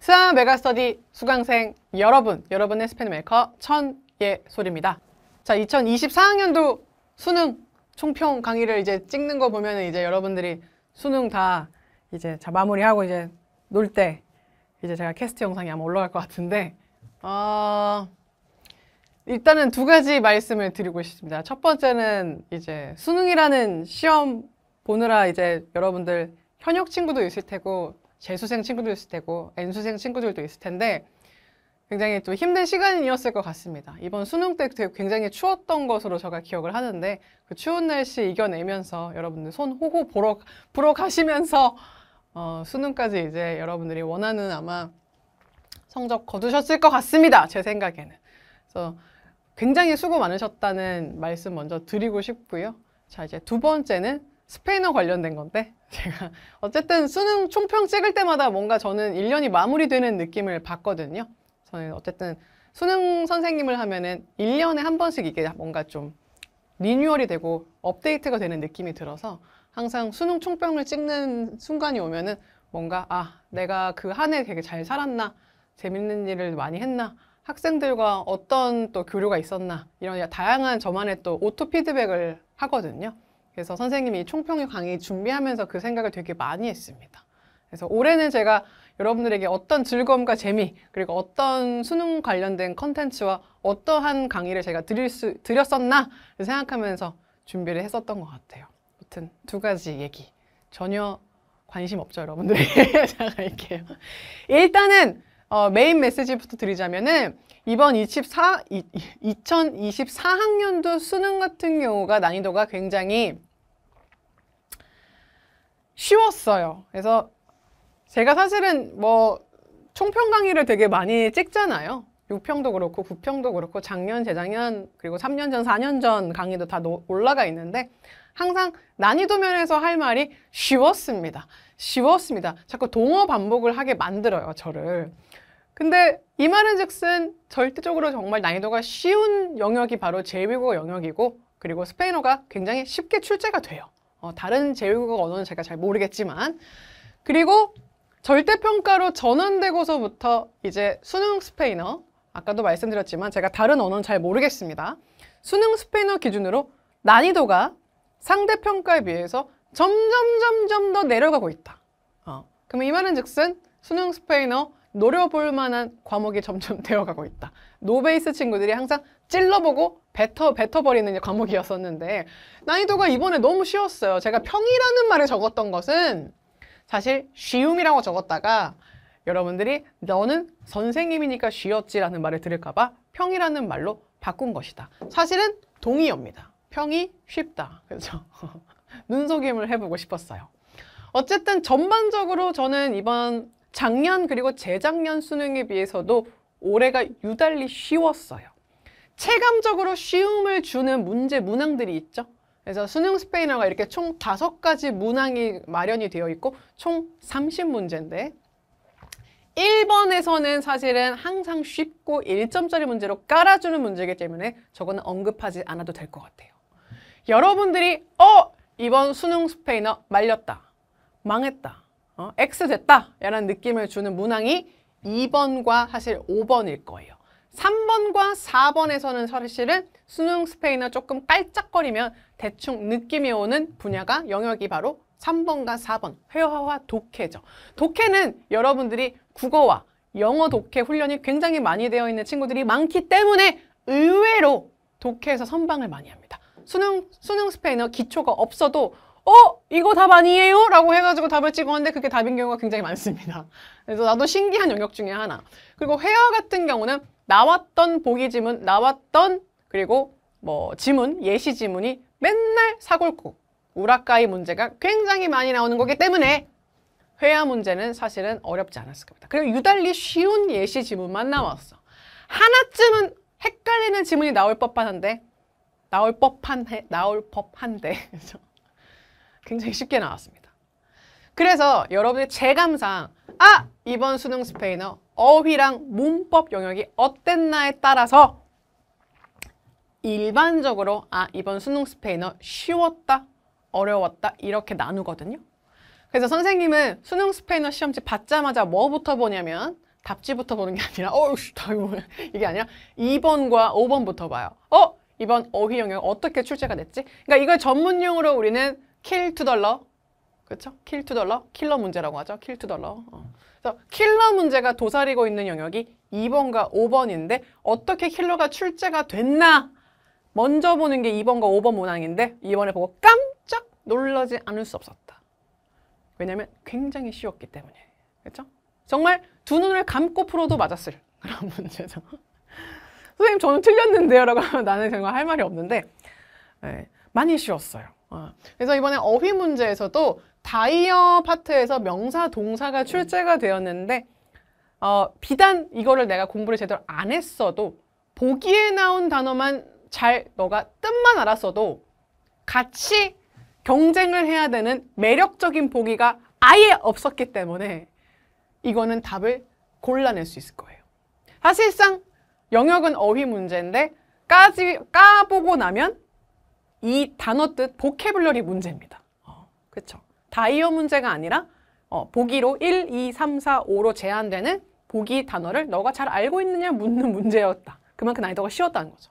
수강 메가스터디 수강생 여러분, 여러분의 스페인메이커 천예 소리입니다. 자, 2024학년도 수능 총평 강의를 이제 찍는 거 보면은 이제 여러분들이 수능 다 이제 자 마무리하고 이제 놀 때 이제 제가 캐스트 영상이 아마 올라갈 것 같은데 어... 일단은 두 가지 말씀을 드리고 싶습니다. 첫 번째는 이제 수능이라는 시험 보느라 이제 여러분들 현역 친구도 있을 테고 재수생 친구도 들 있을 테고 N수생 친구들도 있을 텐데 굉장히 또 힘든 시간이었을 것 같습니다. 이번 수능 때 굉장히 추웠던 것으로 제가 기억을 하는데 그 추운 날씨 이겨내면서 여러분들 손 호호 보러, 보러 가시면서 어, 수능까지 이제 여러분들이 원하는 아마 성적 거두셨을 것 같습니다. 제 생각에는. 그래서 굉장히 수고 많으셨다는 말씀 먼저 드리고 싶고요. 자 이제 두 번째는 스페인어 관련된 건데 제가 어쨌든 수능 총평 찍을 때마다 뭔가 저는 1년이 마무리되는 느낌을 받거든요. 저는 어쨌든 수능 선생님을 하면은 1년에 한 번씩 이게 뭔가 좀 리뉴얼이 되고 업데이트가 되는 느낌이 들어서 항상 수능 총평을 찍는 순간이 오면은 뭔가 아 내가 그 한 해 되게 잘 살았나 재밌는 일을 많이 했나 학생들과 어떤 또 교류가 있었나 이런 다양한 저만의 또 오토 피드백을 하거든요. 그래서 선생님이 총평의 강의 준비하면서 그 생각을 되게 많이 했습니다. 그래서 올해는 제가 여러분들에게 어떤 즐거움과 재미 그리고 어떤 수능 관련된 컨텐츠와 어떠한 강의를 제가 드릴 수, 드렸었나 생각하면서 준비를 했었던 것 같아요. 아무튼 두 가지 얘기 전혀 관심 없죠 여러분들 제가 할게요. 일단은 어, 메인 메시지부터 드리자면은 이번 24, 2024학년도 수능 같은 경우가 난이도가 굉장히 쉬웠어요. 그래서 제가 사실은 뭐 총평 강의를 되게 많이 찍잖아요. 6평도 그렇고 9평도 그렇고 작년, 재작년 그리고 3년 전, 4년 전 강의도 다 올라가 있는데 항상 난이도 면에서 할 말이 쉬웠습니다. 쉬웠습니다. 자꾸 동어 반복을 하게 만들어요, 저를. 근데 이 말은즉슨 절대적으로 정말 난이도가 쉬운 영역이 바로 제외국어 영역이고 그리고 스페인어가 굉장히 쉽게 출제가 돼요. 어, 다른 제외국어 언어는 제가 잘 모르겠지만 그리고 절대평가로 전환되고서부터 이제 수능 스페인어 아까도 말씀드렸지만 제가 다른 언어는 잘 모르겠습니다. 수능 스페인어 기준으로 난이도가 상대평가에 비해서 점점점점 더 내려가고 있다. 어. 그러면 이 말은 즉슨 수능 스페인어 노려볼 만한 과목이 점점 되어가고 있다. 노베이스 친구들이 항상 찔러보고 뱉어, 뱉어버리는 과목이었었는데 난이도가 이번에 너무 쉬웠어요. 제가 평이라는 말을 적었던 것은 사실 쉬움이라고 적었다가 여러분들이 너는 선생님이니까 쉬었지라는 말을 들을까봐 평이라는 말로 바꾼 것이다. 사실은 동의어입니다. 평이 쉽다. 그렇죠? 눈속임을 해보고 싶었어요. 어쨌든 전반적으로 저는 이번 작년 그리고 재작년 수능에 비해서도 올해가 유달리 쉬웠어요. 체감적으로 쉬움을 주는 문제 문항들이 있죠. 그래서 수능 스페인어가 이렇게 총 다섯 가지 문항이 마련이 되어 있고 총 30문제인데 1번에서는 사실은 항상 쉽고 1점짜리 문제로 깔아주는 문제이기 때문에 저거는 언급하지 않아도 될 것 같아요. 여러분들이 어! 이번 수능 스페인어 말렸다. 망했다. 어, X 됐다 라는 느낌을 주는 문항이 2번과 사실 5번일 거예요. 3번과 4번에서는 사실은 수능 스페인어 조금 깔짝거리면 대충 느낌이 오는 분야가 영역이 바로 3번과 4번 회화와 독해죠. 독해는 여러분들이 국어와 영어 독해 훈련이 굉장히 많이 되어 있는 친구들이 많기 때문에 의외로 독해에서 선방을 많이 합니다. 수능, 수능 스페인어 기초가 없어도 어? 이거 답 아니에요? 라고 해가지고 답을 찍었는데 그게 답인 경우가 굉장히 많습니다. 그래서 나도 신기한 영역 중에 하나. 그리고 회화 같은 경우는 나왔던 보기 지문, 나왔던 그리고 뭐 지문, 예시 지문이 맨날 사골국, 우라카이 문제가 굉장히 많이 나오는 거기 때문에 회화 문제는 사실은 어렵지 않았을 겁니다. 그리고 유달리 쉬운 예시 지문만 나왔어. 하나쯤은 헷갈리는 지문이 나올 법한데 나올 법한 해, 나올 법한데 그렇죠? 굉장히 쉽게 나왔습니다. 그래서 여러분의 체감상 아! 이번 수능 스페인어 어휘랑 문법 영역이 어땠나에 따라서 일반적으로 아 이번 수능 스페인어 쉬웠다, 어려웠다 이렇게 나누거든요. 그래서 선생님은 수능 스페인어 시험지 받자마자 뭐부터 보냐면 답지부터 보는 게 아니라 어우다 이게 아니라 2번과 5번부터 봐요. 어? 이번 어휘 영역 어떻게 출제가 됐지? 그러니까 이걸 전문 용으로 우리는 킬 투덜러 그렇죠? 킬 투덜러 킬러 문제라고 하죠. 킬 투덜러 어. 그래서 킬러 문제가 도사리고 있는 영역이 2번과 5번인데 어떻게 킬러가 출제가 됐나 먼저 보는 게 2번과 5번 문항인데 이번에 보고 깜짝 놀라지 않을 수 없었다. 왜냐면 굉장히 쉬웠기 때문에. 그렇죠? 정말 두 눈을 감고 풀어도 맞았을 그런 문제죠. 선생님 저는 틀렸는데요 라고 하면 나는 정말 할 말이 없는데 네, 많이 쉬웠어요. 어. 그래서 이번에 어휘 문제에서도 다이어 파트에서 명사, 동사가 출제가 되었는데 어, 비단 이거를 내가 공부를 제대로 안 했어도 보기에 나온 단어만 잘 너가 뜻만 알았어도 같이 경쟁을 해야 되는 매력적인 보기가 아예 없었기 때문에 이거는 답을 골라낼 수 있을 거예요. 사실상 영역은 어휘 문제인데 까지 까보고 나면 이 단어 뜻 보케블러리 문제입니다. 어, 그렇죠? 다이어 문제가 아니라 어, 보기로 1, 2, 3, 4, 5로 제한되는 보기 단어를 너가 잘 알고 있느냐 묻는 문제였다. 그만큼 난이도가 쉬웠다는 거죠.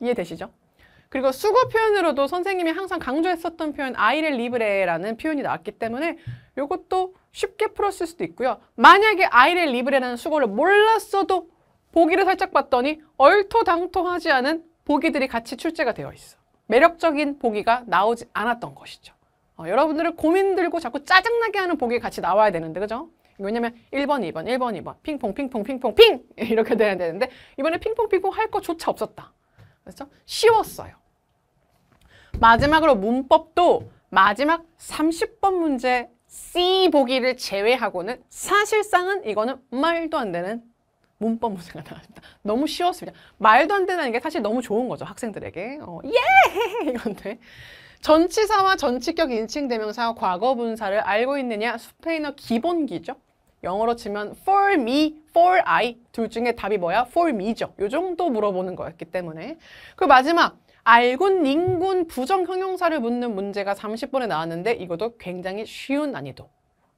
이해되시죠? 그리고 수거 표현으로도 선생님이 항상 강조했었던 표현 아이를 리브레라는 표현이 나왔기 때문에 이것도 쉽게 풀었을 수도 있고요. 만약에 아이를 리브레라는 수거를 몰랐어도 보기를 살짝 봤더니 얼토당토하지 않은 보기들이 같이 출제가 되어 있어. 매력적인 보기가 나오지 않았던 것이죠. 어, 여러분들을 고민 들고 자꾸 짜증나게 하는 보기 같이 나와야 되는데 그죠? 왜냐면 1번, 2번, 1번, 2번, 핑퐁, 핑퐁, 핑퐁, 핑! 이렇게 돼야 되는데 이번에 핑퐁, 핑퐁 할 것조차 없었다. 그렇죠? 쉬웠어요. 마지막으로 문법도 마지막 30번 문제 C 보기를 제외하고는 사실상은 이거는 말도 안 되는 문법 문제가 나왔다. 너무 쉬웠습니다. 말도 안 되는 게 사실 너무 좋은 거죠. 학생들에게. 어, 예! 이건데. 전치사와 전치격 인칭 대명사와 과거 분사를 알고 있느냐? 스페인어 기본기죠. 영어로 치면 for me, for I 둘 중에 답이 뭐야? for me죠. 요 정도 물어보는 거였기 때문에. 그 마지막 알군, 인군, 부정 형용사를 묻는 문제가 30번에 나왔는데 이것도 굉장히 쉬운 난이도.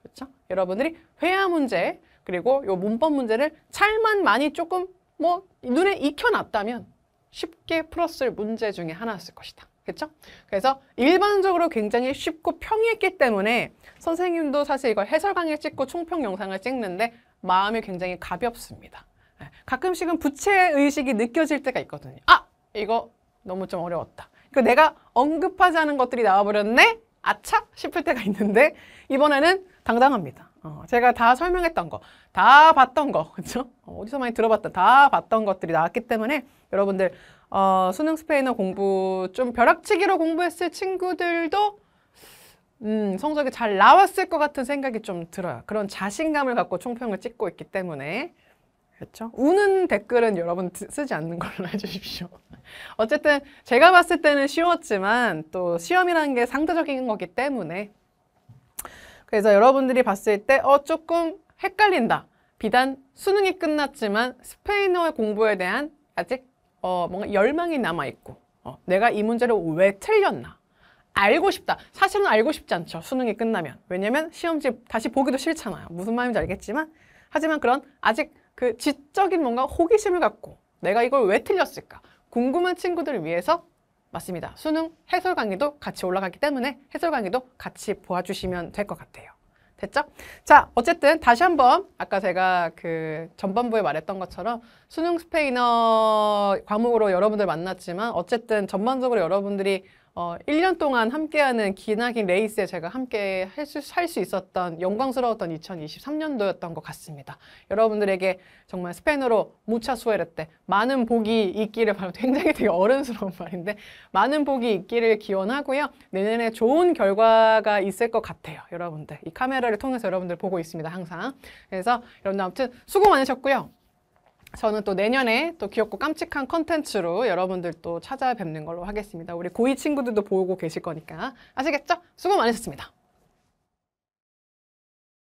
그렇죠? 여러분들이 회화 문제 그리고 요 문법 문제를 찰만 많이 조금 뭐 눈에 익혀놨다면 쉽게 풀었을 문제 중에 하나였을 것이다. 그렇죠? 그래서 일반적으로 굉장히 쉽고 평이했기 때문에 선생님도 사실 이걸 해설 강의 찍고 총평 영상을 찍는데 마음이 굉장히 가볍습니다. 예, 가끔씩은 부채의식이 느껴질 때가 있거든요. 아! 이거 너무 좀 어려웠다. 그 내가 언급하지 않은 것들이 나와버렸네? 아차? 싶을 때가 있는데 이번에는 당당합니다. 어, 제가 다 설명했던 거, 다 봤던 거, 그렇죠? 어, 디서 많이 들어봤던, 다 봤던 것들이 나왔기 때문에 여러분들 어, 수능 스페인어 공부 좀 벼락치기로 공부했을 친구들도 음, 성적이 잘 나왔을 것 같은 생각이 좀 들어요. 그런 자신감을 갖고 총평을 찍고 있기 때문에 그렇죠? 우는 댓글은 여러분 쓰지 않는 걸로 해주십시오. 어쨌든 제가 봤을 때는 쉬웠지만 또 시험이라는 게 상대적인 거기 때문에 그래서 여러분들이 봤을 때 어 조금 헷갈린다. 비단 수능이 끝났지만 스페인어 공부에 대한 아직 어 뭔가 열망이 남아있고 어, 내가 이 문제를 왜 틀렸나 알고 싶다. 사실은 알고 싶지 않죠. 수능이 끝나면. 왜냐면 시험지 다시 보기도 싫잖아요. 무슨 말인지 알겠지만 하지만 그런 아직 그 지적인 뭔가 호기심을 갖고 내가 이걸 왜 틀렸을까 궁금한 친구들을 위해서 맞습니다. 수능 해설 강의도 같이 올라가기 때문에 해설 강의도 같이 보아주시면 될 것 같아요. 됐죠? 자, 어쨌든 다시 한번 아까 제가 그 전반부에 말했던 것처럼 수능 스페인어 과목으로 여러분들 만났지만 어쨌든 전반적으로 여러분들이 어, 1년 동안 함께하는 기나긴 레이스에 제가 함께 할 수 있었던 영광스러웠던 2023년도였던 것 같습니다. 여러분들에게 정말 스페인어로 무차 수에르때 많은 복이 있기를 바로 굉장히 되게 어른스러운 말인데 많은 복이 있기를 기원하고요. 내년에 좋은 결과가 있을 것 같아요. 여러분들 이 카메라를 통해서 여러분들 보고 있습니다. 항상 그래서 여러분 들 아무튼 수고 많으셨고요. 저는 또 내년에 또 귀엽고 깜찍한 컨텐츠로 여러분들 또 찾아뵙는 걸로 하겠습니다. 우리 고이 친구들도 보고 계실 거니까 아시겠죠? 수고 많으셨습니다.